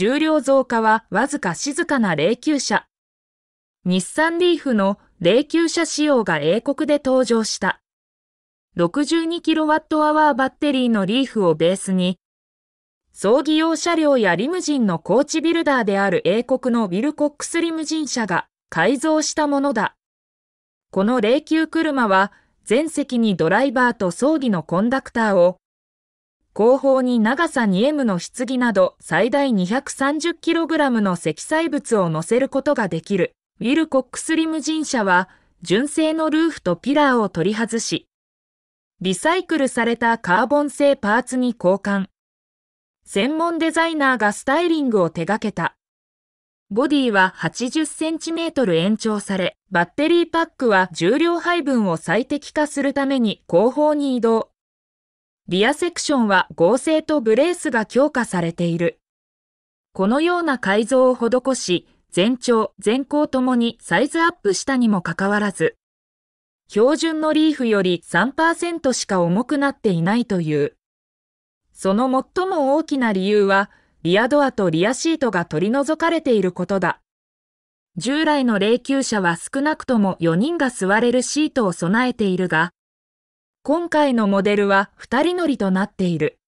重量増加はわずか静かな霊柩車。日産リーフの霊柩車仕様が英国で登場した。62kWh バッテリーのリーフをベースに、葬儀用車両やリムジンのコーチビルダーである英国のウィルコックスリムジン車が改造したものだ。この霊柩車は、全席にドライバーと葬儀のコンダクターを、後方に長さ 2M の棺など最大 230kg の積載物を載せることができるウィルコックスリムジン車は純正のルーフとピラーを取り外し、リサイクルされたカーボン製パーツに交換。専門デザイナーがスタイリングを手掛けた。ボディは 80cm 延長され、バッテリーパックは重量配分を最適化するために後方に移動。リアセクションは合成とブレースが強化されている。このような改造を施し、全長、全高ともにサイズアップしたにもかかわらず、標準のリーフより3%しか重くなっていないという。その最も大きな理由は、リアドアとリアシートが取り除かれていることだ。従来の霊柩車は少なくとも4人が座れるシートを備えているが、今回のモデルは2人乗りとなっている。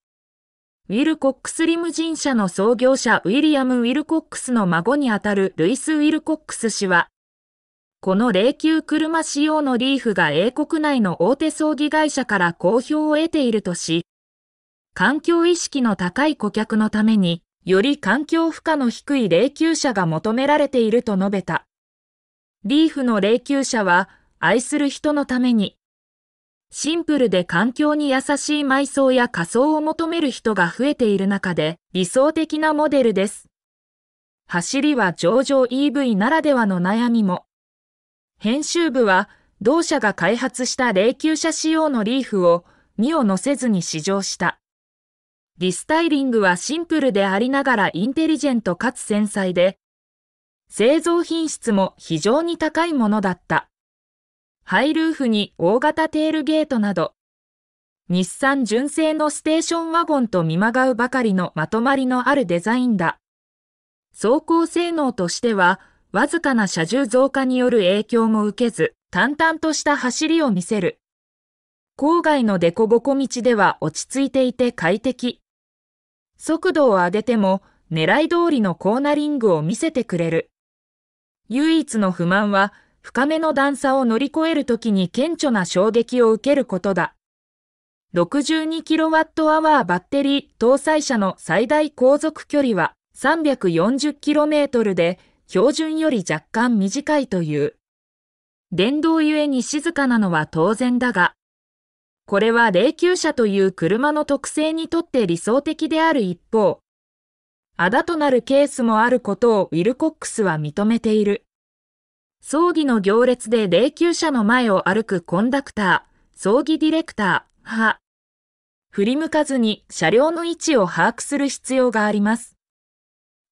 ウィルコックスリムジン社の創業者ウィリアム・ウィルコックスの孫にあたるルイス・ウィルコックス氏は、この霊柩車仕様のリーフが英国内の大手葬儀会社から好評を得ているとし、環境意識の高い顧客のために、より環境負荷の低い霊柩車が求められていると述べた。リーフの霊柩車は、愛する人のために、シンプルで環境に優しい埋葬や仮装を求める人が増えている中で理想的なモデルです。走りは上場 EV ならではの悩みも。編集部は同社が開発した霊柩車仕様のリーフを2を乗せずに試乗した。リスタイリングはシンプルでありながらインテリジェントかつ繊細で、製造品質も非常に高いものだった。ハイルーフに大型テールゲートなど、日産純正のステーションワゴンと見まがうばかりのまとまりのあるデザインだ。走行性能としては、わずかな車重増加による影響も受けず、淡々とした走りを見せる。郊外の凸凹道では落ち着いていて快適。速度を上げても狙い通りのコーナリングを見せてくれる。唯一の不満は深めの段差を乗り越えるときに顕著な衝撃を受けることだ。62kWh バッテリー搭載車の最大航続距離は 340km で標準より若干短いという。電動ゆえに静かなのは当然だが、これは霊柩車という車の特性にとって理想的である一方、あだとなるケースもあることをウィルコックスは認めている。葬儀の行列で霊柩車の前を歩くコンダクター、葬儀ディレクター、は、振り向かずに車両の位置を把握する必要があります。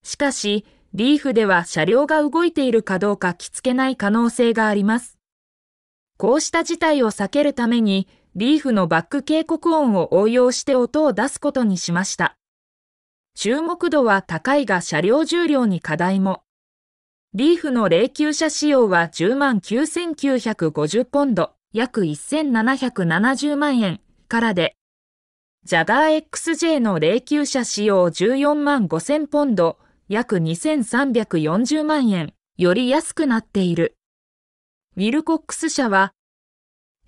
しかし、リーフでは車両が動いているかどうか着付けない可能性があります。こうした事態を避けるために、リーフのバック警告音を応用して音を出すことにしました。注目度は高いが車両重量に課題も。リーフの霊柩車仕様は10 9950ポンド、約1770万円からで、ジャガー XJ の霊柩車仕様14万5000ポンド、約2340万円、より安くなっている。ウィルコックス社は、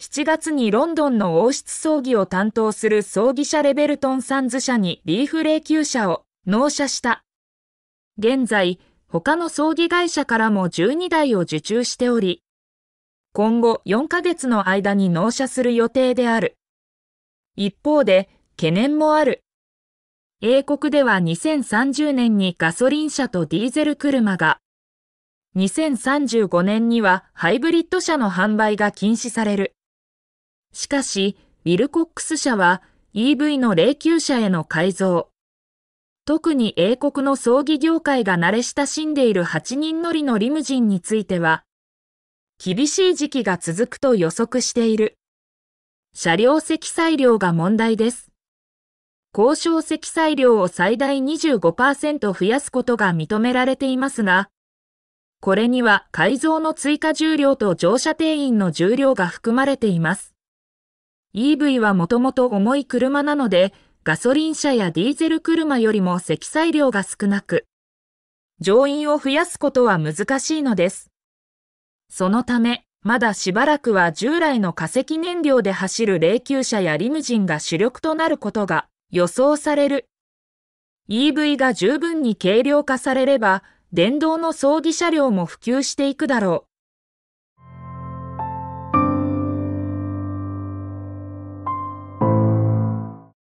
7月にロンドンの王室葬儀を担当する葬儀社レベルトンサンズ社にリーフ霊柩車を納車した。現在、他の葬儀会社からも12台を受注しており、今後4ヶ月の間に納車する予定である。一方で、懸念もある。英国では2030年にガソリン車とディーゼル車が、2035年にはハイブリッド車の販売が禁止される。しかし、ウィルコックス社は EV の霊柩車への改造、特に英国の葬儀業界が慣れ親しんでいる8人乗りのリムジンについては、厳しい時期が続くと予測している。車両積載量が問題です。交渉積載量を最大25%増やすことが認められていますが、これには改造の追加重量と乗車定員の重量が含まれています。EV はもともと重い車なので、ガソリン車やディーゼル車よりも積載量が少なく、乗員を増やすことは難しいのです。そのため、まだしばらくは従来の化石燃料で走る霊柩車やリムジンが主力となることが予想される。EV が十分に軽量化されれば、電動の葬儀車両も普及していくだろう。